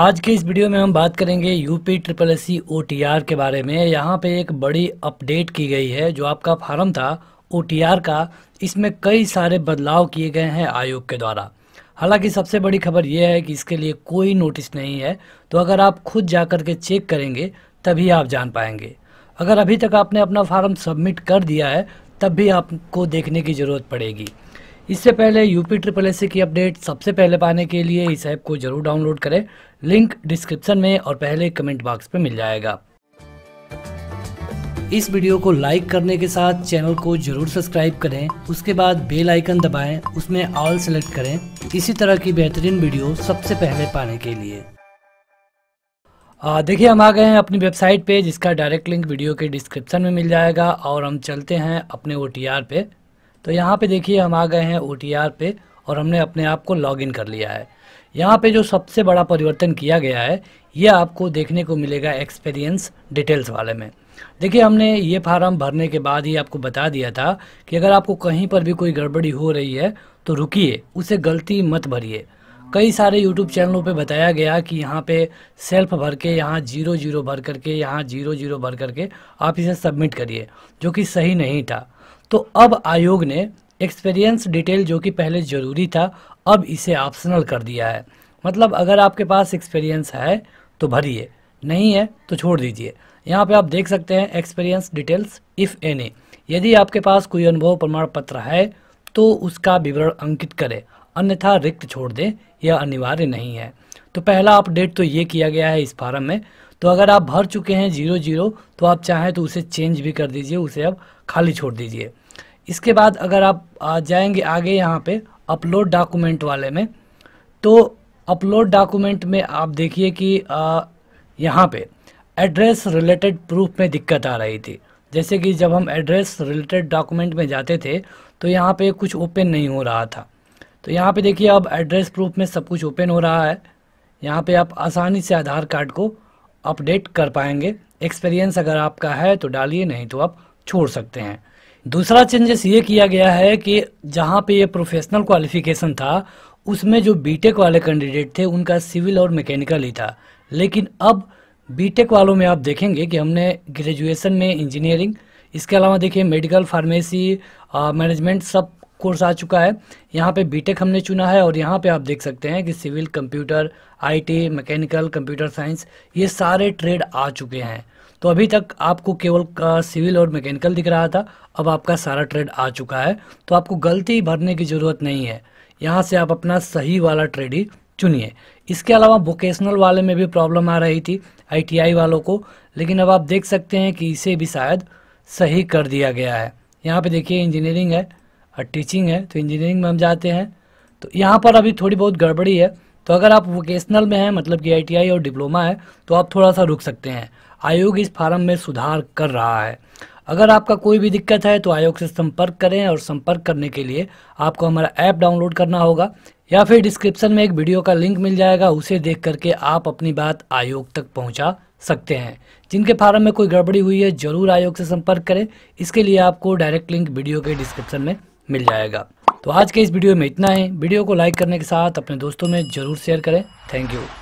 आज के इस वीडियो में हम बात करेंगे यूपी ट्रिपल एस सी ओ के बारे में यहाँ पे एक बड़ी अपडेट की गई है जो आपका फार्म था ओ का इसमें कई सारे बदलाव किए गए हैं आयोग के द्वारा हालांकि सबसे बड़ी खबर यह है कि इसके लिए कोई नोटिस नहीं है तो अगर आप खुद जा कर के चेक करेंगे तभी आप जान पाएंगे अगर अभी तक आपने अपना फार्म सबमिट कर दिया है तब भी आपको देखने की ज़रूरत पड़ेगी इससे पहले यूपी ट्रिपल एस की अपडेट सबसे पहले पाने के लिए इस ऐप को जरूर डाउनलोड करें लिंक डिस्क्रिप्शन में और पहले कमेंट बॉक्स में मिल जाएगा इस वीडियो को लाइक करने के साथ चैनल को जरूर सब्सक्राइब करें उसके बाद बेल आइकन दबाएं उसमें ऑल सेलेक्ट करें इसी तरह की बेहतरीन वीडियो सबसे पहले पाने के लिए देखिए हम आ गए हैं अपनी वेबसाइट पे जिसका डायरेक्ट लिंक वीडियो के डिस्क्रिप्शन में मिल जाएगा और हम चलते हैं अपने ओ पे तो यहाँ पे देखिए हम आ गए हैं ओ पे और हमने अपने आप को लॉगिन कर लिया है यहाँ पे जो सबसे बड़ा परिवर्तन किया गया है ये आपको देखने को मिलेगा एक्सपीरियंस डिटेल्स वाले में देखिए हमने ये फार्म भरने के बाद ही आपको बता दिया था कि अगर आपको कहीं पर भी कोई गड़बड़ी हो रही है तो रुकिए उसे गलती मत भरिए कई सारे YouTube चैनलों पे बताया गया कि यहाँ पे सेल्फ भर के यहाँ जीरो जीरो भर करके यहाँ जीरो जीरो भर करके आप इसे सबमिट करिए जो कि सही नहीं था तो अब आयोग ने एक्सपीरियंस डिटेल जो कि पहले ज़रूरी था अब इसे ऑप्शनल कर दिया है मतलब अगर आपके पास एक्सपीरियंस है तो भरिए नहीं है तो छोड़ दीजिए यहाँ पे आप देख सकते हैं एक्सपीरियंस डिटेल्स इफ़ एनी यदि आपके पास कोई अनुभव प्रमाण पत्र है तो उसका विवरण अंकित करें अन्यथा रिक्त छोड़ दें यह अनिवार्य नहीं है तो पहला अपडेट तो ये किया गया है इस फार्म में तो अगर आप भर चुके हैं जीरो जीरो तो आप चाहें तो उसे चेंज भी कर दीजिए उसे अब खाली छोड़ दीजिए इसके बाद अगर आप जाएंगे आगे यहाँ पे अपलोड डॉक्यूमेंट वाले में तो अपलोड डॉक्यूमेंट में आप देखिए कि यहाँ पे एड्रेस रिलेटेड प्रूफ में दिक्कत आ रही थी जैसे कि जब हम एड्रेस रिलेटेड डॉक्यूमेंट में जाते थे तो यहाँ पे कुछ ओपन नहीं हो रहा था तो यहाँ पे देखिए अब एड्रेस प्रूफ में सब कुछ ओपन हो रहा है यहाँ पे आप आसानी से आधार कार्ड को अपडेट कर पाएंगे एक्सपीरियंस अगर आपका है तो डालिए नहीं तो आप छोड़ सकते हैं दूसरा चेंजेस ये किया गया है कि जहाँ पे ये प्रोफेशनल क्वालिफिकेशन था उसमें जो बीटेक वाले कैंडिडेट थे उनका सिविल और मैकेनिकल ही था लेकिन अब बीटेक वालों में आप देखेंगे कि हमने ग्रेजुएशन में इंजीनियरिंग इसके अलावा देखिए मेडिकल फार्मेसी मैनेजमेंट सब कोर्स आ चुका है यहाँ पे बीटेक हमने चुना है और यहाँ पे आप देख सकते हैं कि civil computer IT mechanical computer science ये सारे ट्रेड आ चुके हैं तो अभी तक आपको केवल का सिविल और मैकेनिकल दिख रहा था अब आपका सारा ट्रेड आ चुका है तो आपको गलती भरने की ज़रूरत नहीं है यहाँ से आप अपना सही वाला ट्रेड ही चुनिए इसके अलावा वोकेशनल वाले में भी प्रॉब्लम आ रही थी आईटीआई वालों को लेकिन अब आप देख सकते हैं कि इसे भी शायद सही कर दिया गया है यहाँ पे देखिए इंजीनियरिंग है और टीचिंग है तो इंजीनियरिंग में हम जाते हैं तो यहाँ पर अभी थोड़ी बहुत गड़बड़ी है तो अगर आप वोकेशनल में हैं मतलब कि आई और डिप्लोमा है तो आप थोड़ा सा रुक सकते हैं आयोग इस फार्म में सुधार कर रहा है अगर आपका कोई भी दिक्कत है तो आयोग से संपर्क करें और संपर्क करने के लिए आपको हमारा ऐप डाउनलोड करना होगा या फिर डिस्क्रिप्शन में एक वीडियो का लिंक मिल जाएगा उसे देख करके आप अपनी बात आयोग तक पहुंचा सकते हैं जिनके फार्म में कोई गड़बड़ी हुई है जरूर आयोग से संपर्क करें इसके लिए आपको डायरेक्ट लिंक वीडियो के डिस्क्रिप्शन में मिल जाएगा तो आज के इस वीडियो में इतना है वीडियो को लाइक करने के साथ अपने दोस्तों में ज़रूर शेयर करें थैंक यू